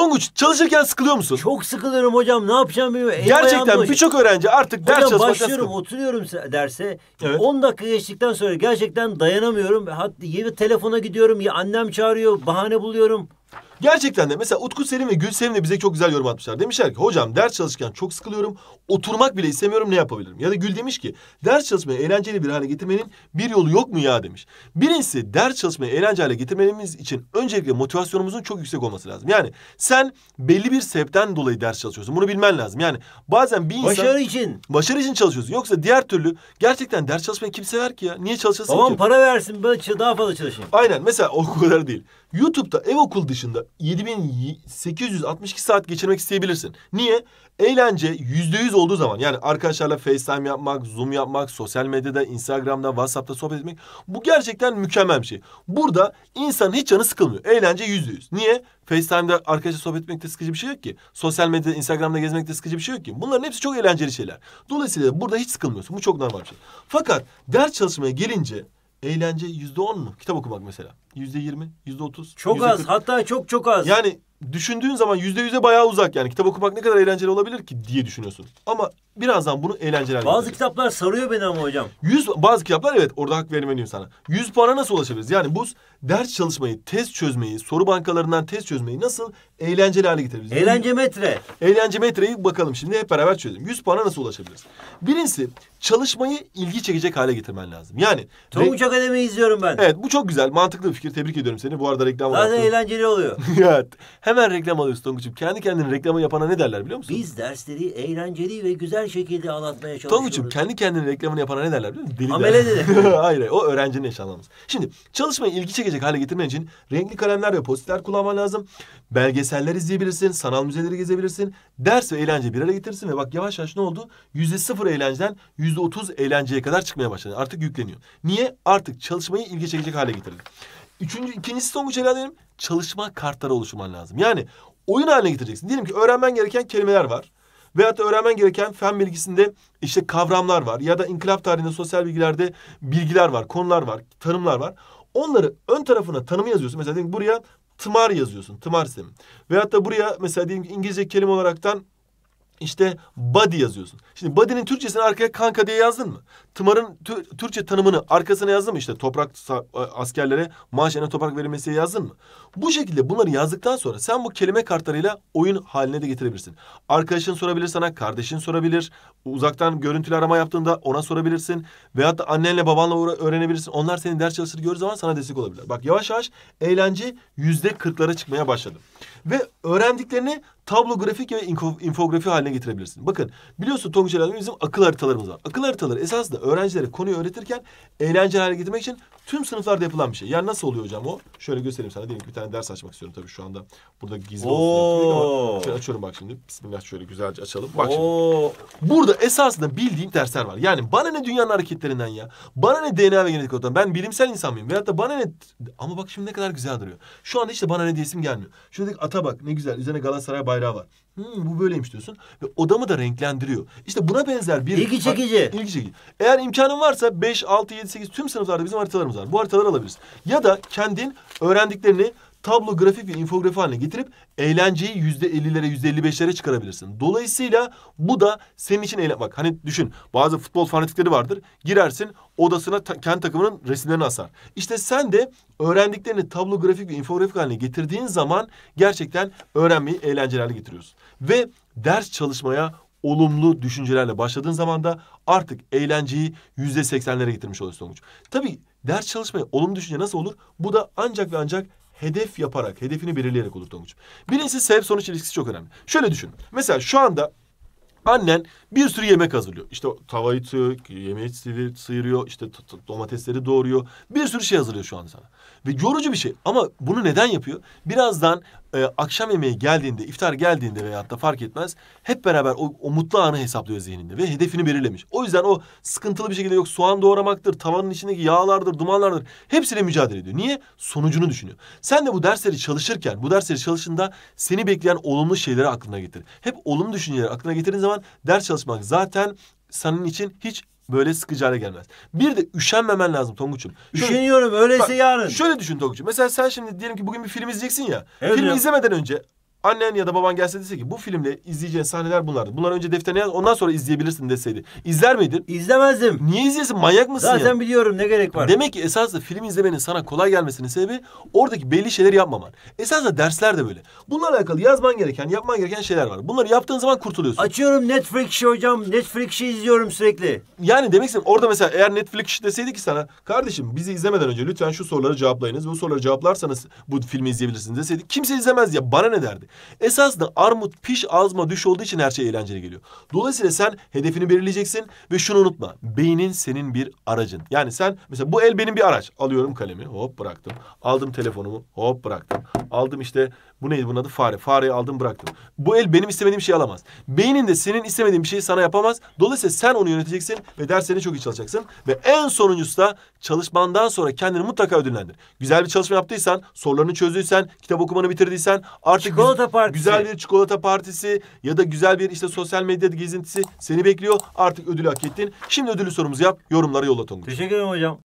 Tonguç çalışırken sıkılıyor musun? Çok sıkılırım hocam. Ne yapacağım bilmiyorum. Gerçekten birçok öğrenci artık ders hocam, çalışmaktan başlıyorum sıkılıyor. oturuyorum derse. Evet. 10 dakika geçtikten sonra gerçekten dayanamıyorum. Hatta yeni telefona gidiyorum. Ya annem çağırıyor. Bahane buluyorum. Gerçekten de mesela Utku Selim ve Gülselim de bize çok güzel yorum atmışlar. Demişler ki hocam ders çalışırken çok sıkılıyorum. Oturmak bile istemiyorum ne yapabilirim? Ya da Gül demiş ki ders çalışmayı eğlenceli bir hale getirmenin bir yolu yok mu ya demiş. Birincisi ders çalışmayı eğlenceli hale getirmemiz için öncelikle motivasyonumuzun çok yüksek olması lazım. Yani sen belli bir sebepten dolayı ders çalışıyorsun. Bunu bilmen lazım. Yani bazen bir insan... Başarı için. Başarı için çalışıyorsun. Yoksa diğer türlü gerçekten ders çalışmayı kim sever ki ya? Niye çalışasın tamam, ki? Tamam para versin ben daha fazla çalışayım. Aynen mesela o kadar değil. YouTube'da ev okul dışında 7862 saat geçirmek isteyebilirsin. Niye? Eğlence %100 olduğu zaman yani arkadaşlarla FaceTime yapmak, Zoom yapmak, sosyal medyada, Instagram'da, WhatsApp'ta sohbet etmek bu gerçekten mükemmel bir şey. Burada insanın hiç canı sıkılmıyor. Eğlence %100. Niye? FaceTime'da arkadaşla sohbet etmek de sıkıcı bir şey yok ki. Sosyal medyada, Instagram'da gezmek de sıkıcı bir şey yok ki. Bunların hepsi çok eğlenceli şeyler. Dolayısıyla burada hiç sıkılmıyorsun. Bu çok normal bir şey. Fakat ders çalışmaya gelince eğlence yüzde on mu? Kitap okumak mesela. Yüzde yirmi, yüzde otuz. Çok %40. az hatta çok çok az. Yani düşündüğün zaman yüzde yüze bayağı uzak yani. Kitap okumak ne kadar eğlenceli olabilir ki diye düşünüyorsun. Ama birazdan bunu eğlenceler Bazı getirir. kitaplar sarıyor beni ama hocam. Yüz bazı kitaplar evet orada hak vermeliyim sana. Yüz puana nasıl ulaşabiliriz? Yani bu ders çalışmayı, test çözmeyi, soru bankalarından test çözmeyi nasıl eğlenceli hale getirebiliriz? Eğlence metre. Eğlence metreyi bakalım şimdi hep beraber çözelim. 100 puana nasıl ulaşabiliriz? Birincisi çalışmayı ilgi çekecek hale getirmen lazım. Yani... Tonguç Akademi izliyorum ben. Evet bu çok güzel. Mantıklı bir fikir. Tebrik ediyorum seni. Bu arada reklam Zaten yaptın. eğlenceli oluyor. evet. Hemen reklam alıyorsun Tonguç'um. Kendi kendine reklamı yapana ne derler biliyor musun? Biz dersleri eğlenceli ve güzel şekilde anlatmaya çalışıyoruz. Tonguç'um kendi kendine reklamını yapana ne derler biliyor musun? Deli Amele dedi. Hayır o öğrencinin eş Şimdi çalışmayı ilgi çekecek geçecek hale getirmen için renkli kalemler ve postitler kullanman lazım. Belgeseller izleyebilirsin, sanal müzeleri gezebilirsin. Ders ve eğlence bir araya getirsin ve bak yavaş yavaş ne oldu? Yüzde sıfır eğlenceden yüzde otuz eğlenceye kadar çıkmaya başladı. Artık yükleniyor. Niye? Artık çalışmayı ilgi çekecek hale getirdin. Üçüncü, ikincisi Tonguç Helal çalışma kartları oluşturman lazım. Yani oyun haline getireceksin. Diyelim ki öğrenmen gereken kelimeler var. Veyahut da öğrenmen gereken fen bilgisinde işte kavramlar var. Ya da inkılap tarihinde sosyal bilgilerde bilgiler var, konular var, tanımlar var. Onları ön tarafına tanımı yazıyorsun. Mesela diyelim buraya tımar yazıyorsun. Tımar sistemi. Veyahut da buraya mesela diyelim İngilizce kelime olaraktan işte body yazıyorsun. Şimdi body'nin Türkçesini arkaya kanka diye yazdın mı? Tımar'ın Türkçe tanımını arkasına yazdın mı? İşte toprak e, askerlere maaşına toprak verilmesi yazdın mı? Bu şekilde bunları yazdıktan sonra sen bu kelime kartlarıyla oyun haline de getirebilirsin. Arkadaşın sorabilir sana, kardeşin sorabilir. Uzaktan görüntülü arama yaptığında ona sorabilirsin. Veyahut da annenle babanla öğrenebilirsin. Onlar senin ders çalıştır gördüğü zaman sana destek olabilirler. Bak yavaş yavaş eğlence yüzde kırklara çıkmaya başladı. Ve öğrendiklerini tablo grafik ve infografi haline getirebilirsin. Bakın biliyorsun Tonguç Elal'de bizim akıl haritalarımız var. Akıl haritaları esasında öğrencilere konuyu öğretirken eğlenceli hale getirmek için tüm sınıflarda yapılan bir şey. Yani nasıl oluyor hocam o? Şöyle göstereyim sana. Diyelim ki bir tane ders açmak istiyorum tabii şu anda. Burada gizli olsun şöyle açıyorum bak şimdi. Bismillah şöyle güzelce açalım. Bak Oo. şimdi. Burada esasında bildiğim dersler var. Yani bana ne dünyanın hareketlerinden ya. Bana ne DNA ve genetik koddan. Ben bilimsel insan mıyım? Veyahut da bana ne... Ama bak şimdi ne kadar güzel duruyor. Şu anda işte bana ne diyesim gelmiyor. Şuradaki Ata bak ne güzel üzerine Galatasaray bayrağı var. Hmm, bu böyleymiş diyorsun. Ve odamı da renklendiriyor. İşte buna benzer bir... İlgi çekici. İlgi çekici. Eğer imkanın varsa 5, 6, 7, 8 tüm sınıflarda bizim haritalarımız var. Bu haritaları alabilirsin. Ya da kendin öğrendiklerini tablo, grafik ve infografi haline getirip eğlenceyi yüzde %50'lere, yüzde %55'lere çıkarabilirsin. Dolayısıyla bu da senin için eğlen... Bak hani düşün bazı futbol fanatikleri vardır. Girersin odasına ta kendi takımının resimlerini asar. İşte sen de öğrendiklerini tablo, grafik ve infografik haline getirdiğin zaman gerçekten öğrenmeyi eğlencelerle getiriyorsun. Ve ders çalışmaya olumlu düşüncelerle başladığın zaman da artık eğlenceyi yüzde seksenlere getirmiş oluyor sonuç. Tabii ders çalışmaya olumlu düşünce nasıl olur? Bu da ancak ve ancak hedef yaparak, hedefini belirleyerek olur Tonguç'um. Birincisi sebep sonuç ilişkisi çok önemli. Şöyle düşün. Mesela şu anda annen bir sürü yemek hazırlıyor. İşte tavayı tığ, yemeği sivir, sıyırıyor, işte domatesleri doğruyor. Bir sürü şey hazırlıyor şu anda sana. Ve yorucu bir şey ama bunu neden yapıyor? Birazdan e, akşam yemeği geldiğinde, iftar geldiğinde veyahut da fark etmez hep beraber o, o mutlu anı hesaplıyor zihninde ve hedefini belirlemiş. O yüzden o sıkıntılı bir şekilde yok soğan doğramaktır, tavanın içindeki yağlardır, dumanlardır hepsiyle mücadele ediyor. Niye? Sonucunu düşünüyor. Sen de bu dersleri çalışırken, bu dersleri çalışında seni bekleyen olumlu şeyleri aklına getir. Hep olumlu düşünceleri aklına getirdiğin zaman ders çalış çalışmak zaten senin için hiç böyle sıkıcı hale gelmez. Bir de üşenmemen lazım Tonguç'um. Üşeniyorum öyleyse bak, yarın. Şöyle düşün Tonguç'um. Mesela sen şimdi diyelim ki bugün bir film izleyeceksin ya. Evet, film izlemeden önce annen ya da baban gelse dese ki bu filmle izleyeceğin sahneler bunlardı. Bunları önce defterine yaz ondan sonra izleyebilirsin deseydi. İzler miydin? İzlemezdim. Niye izlesin? Manyak mısın Zaten ya? Zaten biliyorum ne gerek var. Demek ki esasında film izlemenin sana kolay gelmesinin sebebi oradaki belli şeyleri yapmaman. Esasında dersler de böyle. Bunlarla alakalı yazman gereken, yapman gereken şeyler var. Bunları yaptığın zaman kurtuluyorsun. Açıyorum Netflix'i hocam. Netflix'i izliyorum sürekli. Yani demek istedim orada mesela eğer Netflix deseydi ki sana kardeşim bizi izlemeden önce lütfen şu soruları cevaplayınız. Bu soruları cevaplarsanız bu filmi izleyebilirsiniz deseydi kimse izlemez ya bana ne derdi? Esasında armut piş ağzıma düş olduğu için her şey eğlenceli geliyor. Dolayısıyla sen hedefini belirleyeceksin ve şunu unutma. Beynin senin bir aracın. Yani sen mesela bu el benim bir araç. Alıyorum kalemi hop bıraktım. Aldım telefonumu hop bıraktım. Aldım işte bu neydi bunun adı fare. Fareyi aldım bıraktım. Bu el benim istemediğim şey alamaz. Beynin de senin istemediğin bir şeyi sana yapamaz. Dolayısıyla sen onu yöneteceksin ve derslerini çok iyi çalışacaksın. Ve en sonuncusu da çalışmandan sonra kendini mutlaka ödüllendir. Güzel bir çalışma yaptıysan, sorularını çözdüysen, kitap okumanı bitirdiysen artık çikolata partisi. Güzel bir çikolata partisi ya da güzel bir işte sosyal medya gezintisi seni bekliyor. Artık ödülü hak ettin. Şimdi ödülü sorumuzu yap. Yorumlara yollat onu. Teşekkür ederim hocam.